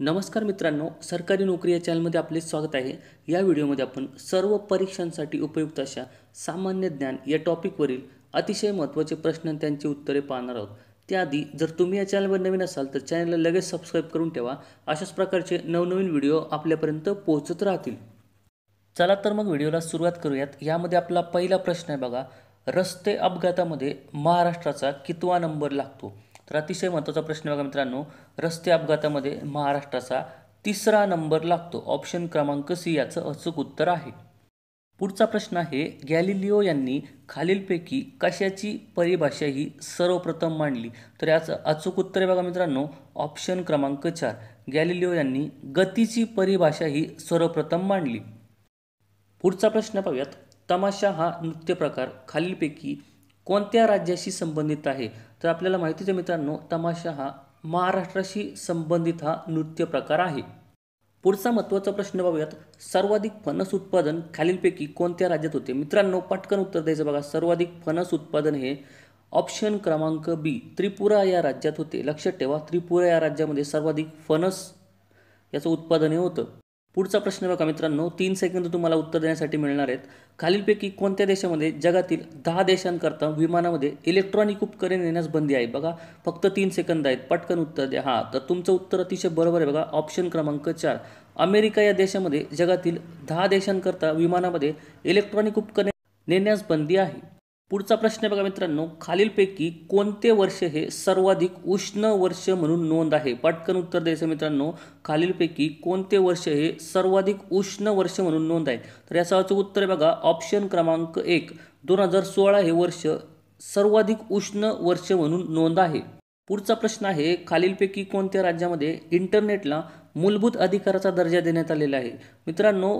नमस्कार मित्रांनो सरकारी नोकरी या चॅनलमध्ये आपले स्वागत आहे या व्हिडिओमध्ये आपण सर्व परीक्षांसाठी उपयुक्त अशा सामान्य ज्ञान या टॉपिकवरील अतिशय महत्त्वाचे प्रश्न त्यांची उत्तरे पाहणार आहोत त्याआधी जर तुम्ही या चॅनलवर नवीन असाल तर चॅनलला लगेच सबस्क्राईब करून ठेवा अशाच प्रकारचे नवनवीन व्हिडिओ आपल्यापर्यंत पोहोचत राहतील चला तर मग व्हिडिओला सुरुवात करूयात यामध्ये आपला पहिला प्रश्न आहे बघा रस्ते अपघातामध्ये महाराष्ट्राचा कितवा नंबर लागतो तर अतिशय महत्त्वाचा प्रश्न बघा मित्रांनो रस्ते अपघातामध्ये महाराष्ट्राचा तिसरा नंबर लागतो ऑप्शन क्रमांक सी याचं अचूक उत्तर आहे पुढचा प्रश्न आहे गॅलिलिओ यांनी खालीलपैकी कशाची परिभाषा ही सर्वप्रथम मांडली तर याचं अचूक उत्तर आहे बघा मित्रांनो ऑप्शन क्रमांक चार गॅलिलिओ यांनी गतीची परिभाषा ही सर्वप्रथम मांडली पुढचा प्रश्न पाहूयात तमाशा हा नृत्य प्रकार खालीलपैकी कोणत्या राज्याशी संबंधित आहे तर आपल्याला माहितीच आहे मित्रांनो तमाशा हा महाराष्ट्राशी संबंधित हा नृत्य प्रकार आहे पुढचा महत्त्वाचा प्रश्न पाहूयात सर्वाधिक फणस उत्पादन खालीलपैकी कोणत्या राज्यात होते मित्रांनो पटकन उत्तर द्यायचं बघा सर्वाधिक फणस उत्पादन हे ऑप्शन क्रमांक बी त्रिपुरा या राज्यात होते लक्षात ठेवा त्रिपुरा या राज्यामध्ये सर्वाधिक फणस याचं उत्पादन हे होतं पुढचा प्रश्न बघा मित्रांनो तीन सेकंद तुम्हाला उत्तर देण्यासाठी मिळणार आहेत खालीलपैकी कोणत्या देशामध्ये जगातील दहा देशांकरता विमानामध्ये इलेक्ट्रॉनिक उपकरणे नेण्यास बंदी आहे बघा फक्त तीन सेकंद आहेत पटकन उत्तर द्या हां तर तुमचं उत्तर अतिशय बरोबर आहे बघा ऑप्शन क्रमांक चार अमेरिका या देशामध्ये जगातील दहा देशांकरता विमानामध्ये इलेक्ट्रॉनिक उपकरणे नेण्यास बंदी आहे पुढचा प्रश्न बघा मित्रांनो खालीलपैकी कोणते वर्ष हे सर्वाधिक उष्ण वर्ष म्हणून नोंद आहे पटकन उत्तर द्यायचं मित्रांनो खालीलपैकी कोणते वर्ष हे सर्वाधिक उष्ण वर्ष म्हणून नोंद आहे तर याचं उत्तर आहे बघा ऑप्शन क्रमांक एक दोन हजार सोळा हे वर्ष सर्वाधिक उष्ण वर्ष म्हणून नोंद आहे पुढचा प्रश्न आहे खालीलपैकी कोणत्या राज्यामध्ये इंटरनेटला मूलभूत अधिकाराचा दर्जा देण्यात आलेला आहे मित्रांनो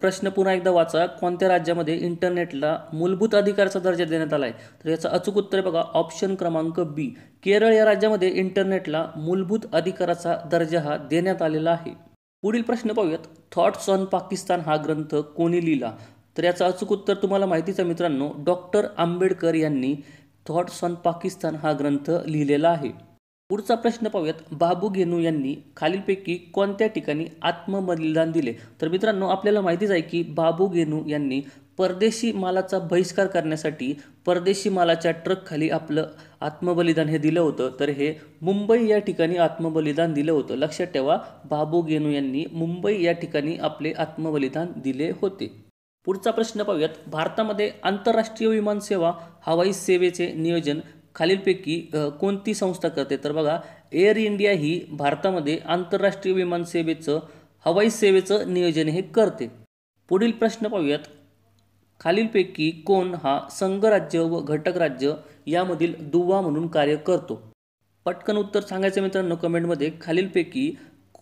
प्रश्न पुन्हा एकदा वाचा कोणत्या राज्यामध्ये इंटरनेटला मूलभूत अधिकाराचा दर्जा देण्यात आला आहे तर याचं अचूक उत्तर बघा ऑप्शन क्रमांक बी केरळ या राज्यामध्ये इंटरनेटला मूलभूत अधिकाराचा दर्जा हा देण्यात आलेला आहे पुढील प्रश्न पाहूयात थॉट्स ऑन पाकिस्तान हा ग्रंथ कोणी लिहिला तर याचं अचूक उत्तर तुम्हाला माहितीच आहे मित्रांनो डॉक्टर आंबेडकर यांनी थॉट्स ऑन पाकिस्तान हा ग्रंथ लिहिलेला आहे पुढचा प्रश्न पाहूयात बाबू गेनू यांनी खालीलपैकी कोणत्या ठिकाणी आत्मबलिदान दिले तर मित्रांनो आपल्याला माहितीच आहे की बाबू गेनू यांनी परदेशी मालाचा बहिष्कार करण्यासाठी परदेशी मालाच्या ट्रकखाली आपलं आत्मबलिदान हे दिलं होतं तर हे मुंबई या ठिकाणी आत्मबलिदान दिलं होतं लक्षात ठेवा बाबू गेनू यांनी मुंबई या ठिकाणी आपले आत्मबलिदान दिले होते पुढचा प्रश्न पाहूयात भारतामध्ये आंतरराष्ट्रीय विमानसेवा हवाई सेवेचे नियोजन खालीलपैकी कोणती संस्था करते तर बघा एअर इंडिया ही भारतामध्ये आंतरराष्ट्रीय विमानसेवेचं हवाई सेवेचं नियोजन हे करते पुढील प्रश्न पाहूयात खालीलपैकी कोण हा संघराज्य व घटक राज्य यामधील दुवा म्हणून कार्य करतो पटकन उत्तर सांगायचं मित्रांनो कमेंटमध्ये खालीलपैकी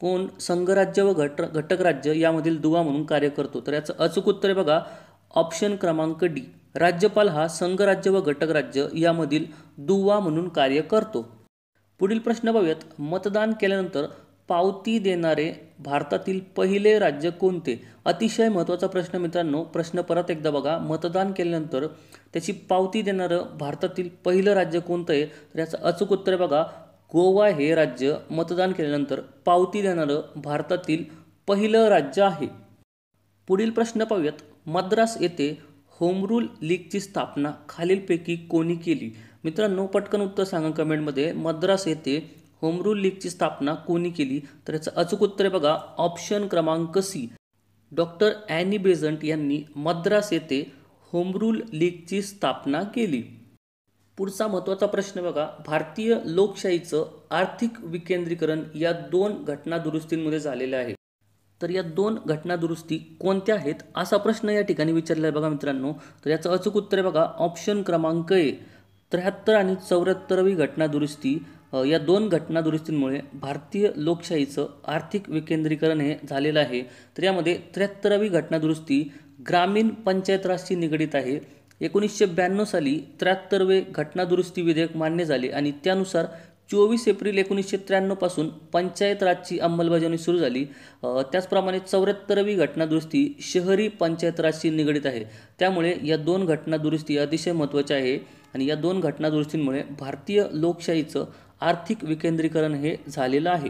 कोण संघराज्य व घट घटक राज्य यामधील दुवा म्हणून कार्य करतो तर याचं अचूक उत्तर आहे बघा ऑप्शन क्रमांक डी राज्यपाल हा संघराज्य व घटक राज्य यामधील दुवा म्हणून कार्य करतो पुढील प्रश्न पाहूयात मतदान केल्यानंतर पावती देणारे भारतातील पहिले राज्य कोणते अतिशय महत्त्वाचा प्रश्न मित्रांनो प्रश्न परत एकदा बघा मतदान केल्यानंतर त्याची पावती देणारं भारतातील पहिलं राज्य कोणतं आहे तर याचं अचूक उत्तर बघा गोवा हे राज्य मतदान केल्यानंतर पावती देणारं भारतातील पहिलं राज्य आहे पुढील प्रश्न पाहूयात मद्रास येथे होम रूल लीगची स्थापना खालीलपैकी कोणी केली मित्रांनो पटकन उत्तर सांगा कमेंटमध्ये मद्रास येथे होम रूल लीगची स्थापना कोणी केली तर याचं अचूक उत्तर बघा ऑप्शन क्रमांक सी डॉक्टर ॲनी बेझंट यांनी मद्रास येथे होम रूल लीगची स्थापना केली पुढचा महत्त्वाचा प्रश्न बघा भारतीय लोकशाहीचं आर्थिक विकेंद्रीकरण या दोन घटना दुरुस्तींमध्ये झालेलं आहे तर या दोन घटनादुरुस्ती कोणत्या आहेत असा प्रश्न या ठिकाणी विचारला आहे बघा मित्रांनो तर याचं अचूक उत्तर आहे बघा ऑप्शन क्रमांक ए त्र्याहत्तर आणि चौऱ्याहत्तरावी घटनादुरुस्ती या दोन घटनादुरुस्तींमुळे भारतीय लोकशाहीचं आर्थिक विकेंद्रीकरण हे झालेलं आहे तर यामध्ये त्र्याहत्तरावी घटनादुरुस्ती ग्रामीण राजशी निगडीत आहे एकोणीसशे ब्याण्णव साली त्र्याहत्तरवे घटनादुरुस्ती विधेयक मान्य झाले आणि त्यानुसार चोवीस एप्रिल एकोणीसशे त्र्याण्णवपासून पंचायत राजची अंमलबजावणी सुरू झाली त्याचप्रमाणे चौऱ्याहत्तरवी घटनादुरुस्ती शहरी पंचायत राजशी निगडीत आहे त्यामुळे या दोन घटनादुरुस्ती अतिशय महत्त्वाच्या आहे आणि या दोन घटनादुरुस्तींमुळे भारतीय लोकशाहीचं आर्थिक विकेंद्रीकरण हे झालेलं आहे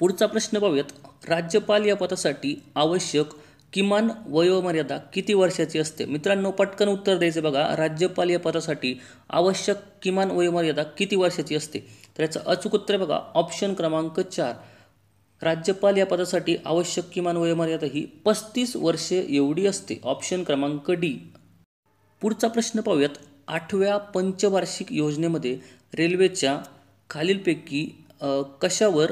पुढचा प्रश्न पाहूयात राज्यपाल या पदासाठी आवश्यक किमान वयोमर्यादा किती वर्षाची असते मित्रांनो पटकन उत्तर द्यायचं बघा राज्यपाल या पदासाठी आवश्यक किमान वयोमर्यादा किती वर्षाची असते तर याचं अचूक उत्तर बघा ऑप्शन क्रमांक चार राज्यपाल या पदासाठी आवश्यक किमान वयोमर्यादा ही पस्तीस वर्षे एवढी असते ऑप्शन क्रमांक डी पुढचा प्रश्न पाहूयात आठव्या पंचवार्षिक योजनेमध्ये रेल्वेच्या खालीलपैकी कशावर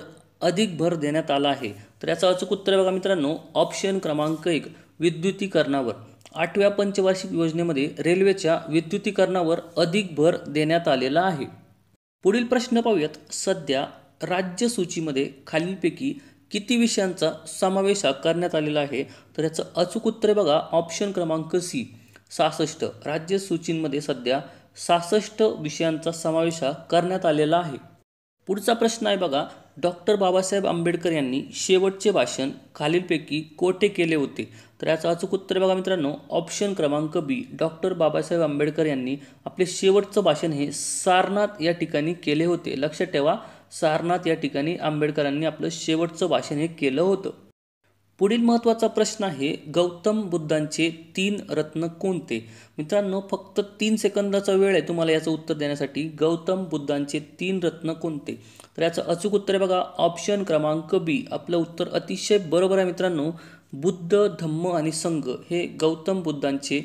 अधिक भर देण्यात आला आहे तर याचं अचूक उत्तर बघा मित्रांनो ऑप्शन क्रमांक एक विद्युतीकरणावर आठव्या पंचवार्षिक योजनेमध्ये रेल्वेच्या विद्युतीकरणावर अधिक भर देण्यात आलेला आहे पुढील प्रश्न पाहूयात सध्या राज्यसूचीमध्ये खालीलपैकी किती विषयांचा समावेश करण्यात आलेला आहे तर याचं अचूक उत्तर बघा ऑप्शन क्रमांक सी सहासष्ट राज्यसूचींमध्ये सध्या सहासष्ट विषयांचा समावेश करण्यात आलेला आहे पुढचा प्रश्न आहे बघा डॉक्टर बाबासाहेब आंबेडकर यांनी शेवटचे भाषण खालीलपैकी कोठे केले होते तर याचं अचूक उत्तर बघा मित्रांनो ऑप्शन क्रमांक बी डॉक्टर बाबासाहेब आंबेडकर यांनी आपले शेवटचं भाषण हे सारनाथ या ठिकाणी केले होते लक्षात ठेवा सारनाथ या ठिकाणी आंबेडकरांनी आपलं शेवटचं भाषण हे केलं होतं पुढील महत्त्वाचा प्रश्न आहे गौतम बुद्धांचे तीन रत्न कोणते मित्रांनो फक्त तीन सेकंदाचा वेळ आहे तुम्हाला याचं उत्तर देण्यासाठी गौतम बुद्धांचे तीन रत्न कोणते तर याचं अचूक उत्तर आहे बघा ऑप्शन क्रमांक बी आपलं उत्तर अतिशय बरोबर आहे मित्रांनो बुद्ध धम्म आणि संघ हे गौतम बुद्धांचे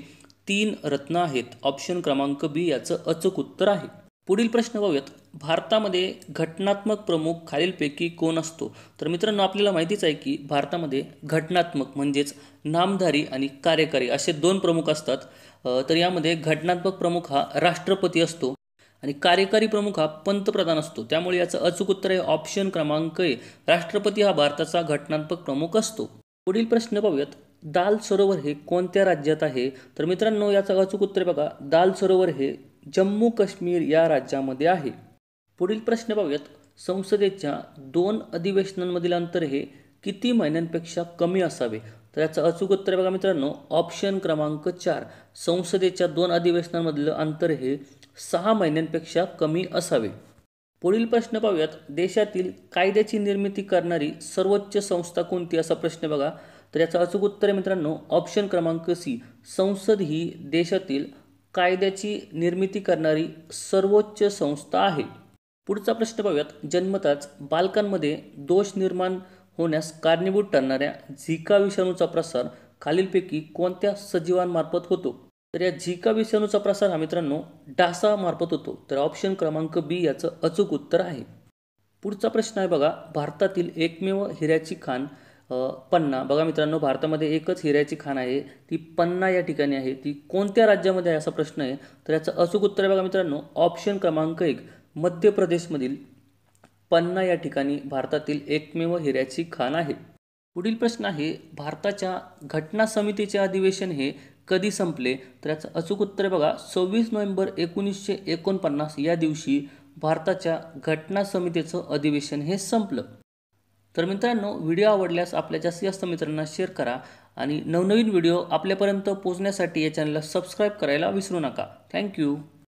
तीन रत्न आहेत ऑप्शन क्रमांक बी याचं अचूक उत्तर आहे पुढील प्रश्न पाहूयात भारतामध्ये घटनात्मक प्रमुख खालीलपैकी कोण असतो तर मित्रांनो आपल्याला माहितीच आहे की भारतामध्ये घटनात्मक म्हणजेच नामधारी आणि कार्यकारी असे दोन प्रमुख असतात तर यामध्ये घटनात्मक प्रमुख हा राष्ट्रपती असतो आणि कार्यकारी प्रमुख हा पंतप्रधान असतो त्यामुळे याचं अचूक उत्तर आहे ऑप्शन क्रमांक ए राष्ट्रपती हा भारताचा घटनात्मक प्रमुख असतो पुढील प्रश्न पाहूयात दाल सरोवर हे कोणत्या राज्यात आहे तर मित्रांनो याचं अचूक उत्तर बघा दाल सरोवर हे जम्मू काश्मीर या राज्यामध्ये आहे पुढील प्रश्न पाहूयात संसदेच्या दोन अधिवेशनांमधील अंतर हे किती महिन्यांपेक्षा कमी असावे तर याचं अचूक उत्तर बघा मित्रांनो ऑप्शन क्रमांक चार संसदेच्या दोन अधिवेशनांमधलं अंतर हे सहा महिन्यांपेक्षा कमी असावे पुढील प्रश्न पाहूयात देशातील कायद्याची निर्मिती करणारी सर्वोच्च संस्था कोणती असा प्रश्न बघा तर याचं अचूक उत्तर आहे मित्रांनो ऑप्शन क्रमांक सी संसद ही देशातील कायद्याची निर्मिती करणारी सर्वोच्च संस्था आहे पुढचा प्रश्न पाहूयात जन्मताच बालकांमध्ये दोष निर्माण होण्यास कारणीभूत ठरणाऱ्या झिका विषाणूचा प्रसार खालीलपैकी कोणत्या सजीवांमार्फत होतो तर या झिका विषाणूचा प्रसार हा मित्रांनो डासामार्फत होतो तर ऑप्शन क्रमांक बी याचं अचूक उत्तर आहे पुढचा प्रश्न आहे बघा भारतातील एकमेव हिऱ्याची खाण पन्ना बघा मित्रांनो भारतामध्ये एकच हिऱ्याची खाण आहे ती पन्ना या ठिकाणी आहे ती कोणत्या राज्यामध्ये आहे असा प्रश्न आहे तर याचं अचूक उत्तर आहे बघा मित्रांनो ऑप्शन क्रमांक एक मध्य प्रदेशमधील पन्ना या ठिकाणी भारतातील एकमेव हिऱ्याची खाण आहे पुढील प्रश्न आहे भारताच्या घटना समितीचे अधिवेशन हे कधी संपले तर याचं अचूक उत्तर बघा सव्वीस नोव्हेंबर एकोणीसशे एकोणपन्नास या दिवशी भारताच्या घटना समितीचं अधिवेशन हे संपलं तर मित्रांनो व्हिडिओ आवडल्यास आपल्या जास्तीत जास्त मित्रांना शेअर करा आणि नवनवीन व्हिडिओ आपल्यापर्यंत पोहोचण्यासाठी या चॅनलला सबस्क्राईब करायला विसरू नका थँक्यू